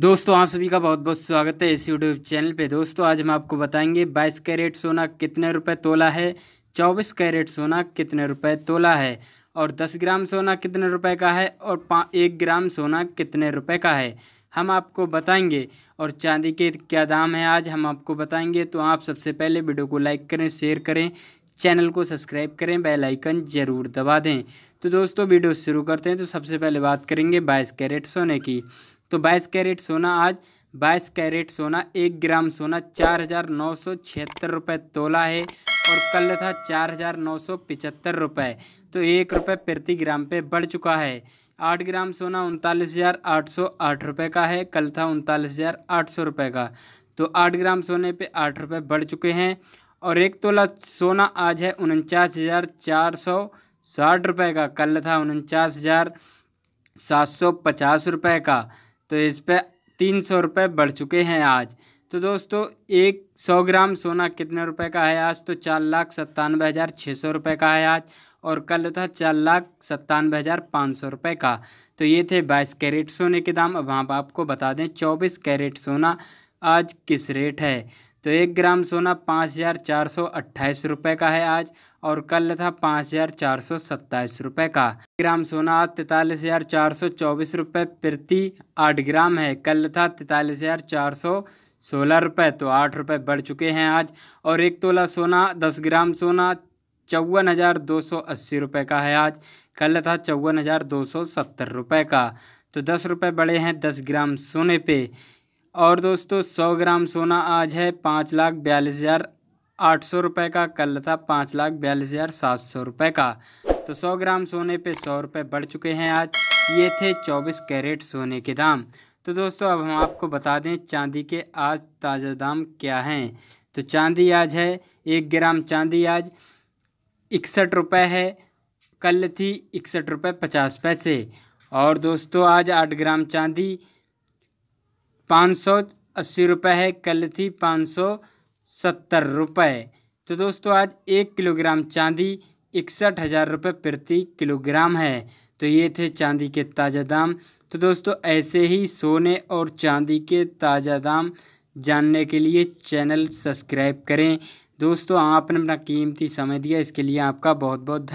दोस्तों आप सभी का बहुत बहुत स्वागत है इस यूट्यूब चैनल पे दोस्तों आज हम आपको बताएंगे 22 कैरेट सोना कितने रुपए तोला है 24 कैरेट सोना कितने रुपए तोला है और 10 ग्राम सोना कितने रुपए का है और एक ग्राम सोना कितने रुपए का है हम आपको बताएंगे और चांदी के क्या दाम है आज हम आपको बताएंगे तो आप सबसे पहले वीडियो को लाइक करें शेयर करें चैनल को सब्सक्राइब करें बेल आइकन ज़रूर दबा दें तो दोस्तों वीडियो शुरू करते हैं तो सबसे पहले बात करेंगे बाईस कैरेट सोने की तो बाईस कैरेट सोना आज बाईस कैरेट सोना एक ग्राम सोना चार हज़ार नौ सौ छिहत्तर रुपये तोला है और कल था चार हज़ार नौ सौ पिचहत्तर रुपये तो एक रुपये प्रति ग्राम पे बढ़ चुका है आठ ग्राम सोना उनतालीस हज़ार आठ सौ आठ रुपये का है कल था उनतालीस हज़ार आठ सौ रुपये का तो आठ ग्राम सोने पे आठ रुपये बढ़ चुके हैं और एक तोला सोना आज है उनचास हज़ार चार सौ साठ रुपये का कल था उनचास हज़ार सात सौ पचास रुपये का तो इस पर तीन सौ रुपये बढ़ चुके हैं आज तो दोस्तों एक सौ ग्राम सोना कितने रुपए का है आज तो चार लाख सत्तानवे हज़ार छः सौ रुपये का है आज और कल था चार लाख सत्तानवे हज़ार पाँच सौ रुपये का तो ये थे बाईस कैरेट सोने के दाम अब हम आपको बता दें चौबीस कैरेट सोना आज किस रेट है तो एक ग्राम सोना पाँच हज़ार चार सौ अट्ठाईस रुपये का है आज और कल था पाँच हज़ार चार सौ सत्ताईस रुपये का ग्राम सोना आज तैतालीस हज़ार चार सौ चौबीस रुपये प्रति आठ ग्राम है कल था तैतालीस हज़ार चार सौ सोलह रुपये तो आठ रुपये बढ़ चुके हैं आज और एक तोला सोना दस ग्राम सोना चौवन हज़ार दो सौ अस्सी रुपये का है आज कल था चौवन हज़ार दो सौ सत्तर रुपये का तो दस रुपये बढ़े हैं दस ग्राम सोने पे और दोस्तों सौ ग्राम सोना आज है पाँच लाख बयालीस हज़ार आठ सौ रुपये का कल था पाँच लाख बयालीस हज़ार सात सौ रुपये का तो सौ ग्राम सोने पे सौ रुपये बढ़ चुके हैं आज ये थे चौबीस कैरेट सोने के दाम तो दोस्तों अब हम आपको बता दें चांदी के आज ताज़ा दाम क्या हैं तो चांदी आज है एक ग्राम चांदी आज इकसठ रुपये है कल थी इकसठ रुपये पचास पैसे और दोस्तों आज आठ ग्राम चांदी पाँच सौ अस्सी रुपये है कल थी पाँच सौ सत्तर रुपये तो दोस्तों आज एक किलोग्राम चांदी इकसठ हज़ार रुपये प्रति किलोग्राम है तो ये थे चांदी के ताज़ा दाम तो दोस्तों ऐसे ही सोने और चांदी के ताज़ा दाम जानने के लिए चैनल सब्सक्राइब करें दोस्तों आपने अपना कीमती समय दिया इसके लिए आपका बहुत बहुत धन्यवाद